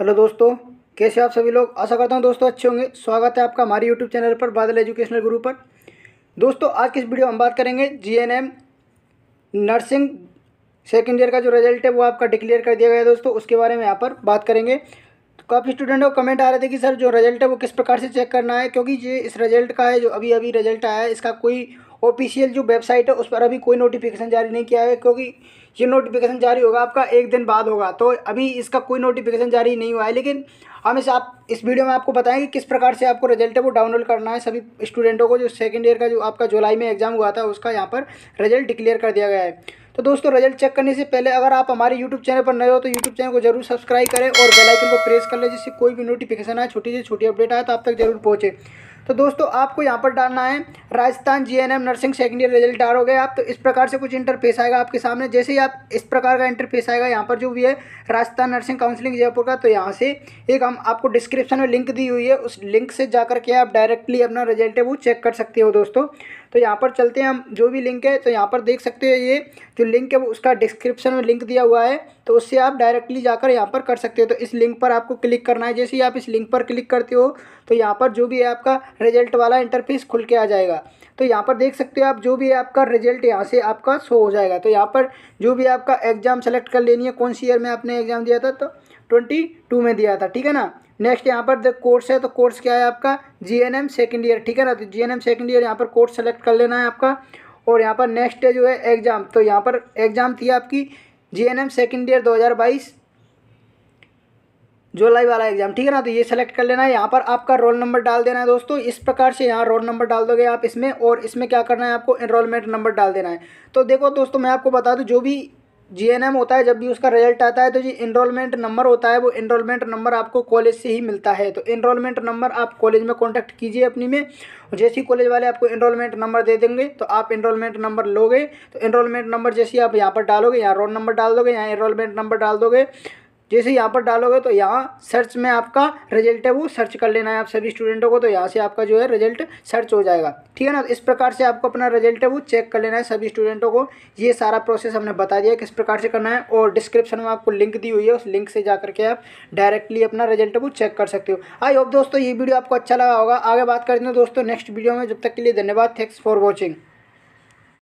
hello दोस्तों कैसे आप सभी लोग आशा करता हूँ दोस्तों अच्छे होंगे स्वागत है आपका हमारे यूट्यूब चैनल पर बादल एजुकेशनल गुरु पर दोस्तों आज किस वीडियो वीडियो हम बात करेंगे जीएनएम नर्सिंग सेकेंड ईयर का जो रिजल्ट है वो आपका डिक्लेयर कर दिया गया है दोस्तों उसके बारे में यहाँ पर बात करेंगे तो काफ़ी स्टूडेंट को कमेंट आ रहे थे कि सर जो रिजल्ट है वो किस प्रकार से चेक करना है क्योंकि ये इस रिजल्ट का है जो अभी अभी रिजल्ट आया है इसका कोई ऑफिशियल जो वेबसाइट है उस पर अभी कोई नोटिफिकेशन जारी नहीं किया है क्योंकि ये नोटिफिकेशन जारी होगा आपका एक दिन बाद होगा तो अभी इसका कोई नोटिफिकेशन जारी नहीं हुआ है लेकिन हम इस आप इस वीडियो में आपको बताएंगे कि किस प्रकार से आपको रिजल्ट है वो डाउनलोड करना है सभी स्टूडेंटों को जो सेकेंड ईयर का जो आपका जुलाई में एग्जाम हुआ था उसका यहाँ पर रिजल्ट डिक्लेयर कर दिया गया है तो दोस्तों रिजल्ट चेक करने से पहले अगर आप हमारे यूट्यूब चैनल पर नए हो तो यूट्यूब चैनल को जरूर सब्सक्राइब करें और बेलाइकन को प्रेस कर लें जिससे कोई भी नोटिफिकेशन आए छोटी से छोटी अपडेट आए तो आप तक जरूर पहुँचे तो दोस्तों आपको यहाँ पर डालना है Rajasthan G nursing second year result डालोगे आप तो इस प्रकार से कुछ इंटरफेस आएगा आपके सामने जैसे ही आप इस प्रकार का इंटरफेस आएगा यहाँ पर जो भी है राजस्थान नर्सिंग काउंसिलिंग जयपुर का तो यहाँ से एक हम आपको डिस्क्रिप्शन में लिंक दी हुई है उस लिंक से जा के आप डायरेक्टली अपना रिजल्ट है वो चेक कर सकते हो दोस्तों तो यहाँ पर चलते हैं हम जो भी लिंक है तो यहाँ पर देख सकते हो ये जो लिंक है वो उसका डिस्क्रिप्शन में लिंक दिया हुआ है तो उससे आप डायरेक्टली जाकर यहाँ पर कर सकते हो तो इस लिंक पर आपको क्लिक करना है जैसे ही आप इस लिंक पर क्लिक करते हो तो यहाँ पर जो भी है आपका रिजल्ट वाला इंटरफेस खुल के आ जाएगा तो यहाँ पर देख सकते हो आप जो भी आपका रिजल्ट यहाँ से आपका शो हो जाएगा तो यहाँ पर जो भी आपका एग्ज़ाम सेलेक्ट कर लेनी है कौन सी ईयर में आपने एग्ज़ाम दिया था तो ट्वेंटी टू में दिया था ठीक है ना नेक्स्ट यहाँ पर देख कोर्स है तो कोर्स क्या है आपका G N M second year ठीक है ना तो G N M second year यहाँ पर कोर्स सेलेक्ट कर लेना है आपका और यहाँ पर नेक्स्ट है जो है एग्ज़ाम तो यहाँ पर एग्ज़ाम थी आपकी G N M second year दो हज़ार बाईस जुलाई वाला एग्जाम ठीक है ना तो ये सेलेक्ट कर लेना है यहाँ पर आपका रोल नंबर डाल देना है दोस्तों इस प्रकार से यहाँ रोल नंबर डाल दोगे आप इसमें और इसमें क्या करना है आपको इनरोलमेंट नंबर डाल देना है तो देखो दोस्तों मैं आपको बता दूँ जो भी जीएनएम होता है जब भी उसका रिजल्ट आता है तो जी इनरोलमेंट नंबर होता है वो इनरोलमेंट नंबर आपको कॉलेज से ही मिलता है तो इनरोलमेंट नंबर आप कॉलेज में कॉन्टैक्ट कीजिए अपनी में जैसे ही कॉलेज वाले आपको इनरोलमेंट नंबर दे देंगे तो आप इनरोलमेंट नंबर लोगे तो इनरोलमेंट नंबर जैसे आप यहाँ पर डालोगे यहाँ रोल नंबर डाल दोगे यहाँ इनरोलमेंट नंबर डाल दोगे जैसे यहाँ पर डालोगे तो यहाँ सर्च में आपका रिजल्ट है वो सर्च कर लेना है आप सभी स्टूडेंटों को तो यहाँ से आपका जो है रिजल्ट सर्च हो जाएगा ठीक है ना इस प्रकार से आपको अपना रिजल्ट है वो चेक कर लेना है सभी स्टूडेंटों को ये सारा प्रोसेस हमने बता दिया किस प्रकार से करना है और डिस्क्रिप्शन में आपको लिंक दी हुई है उस लिंक से जा करके आप डायरेक्टली अपना रिजल्ट वो चेक कर सकते हो आई होप दोस्तों ये वीडियो आपको अच्छा लगा होगा आगे बात करते हैं दोस्तों नेक्स्ट वीडियो में जब तक के लिए धन्यवाद थैंक्स फॉर वॉचिंग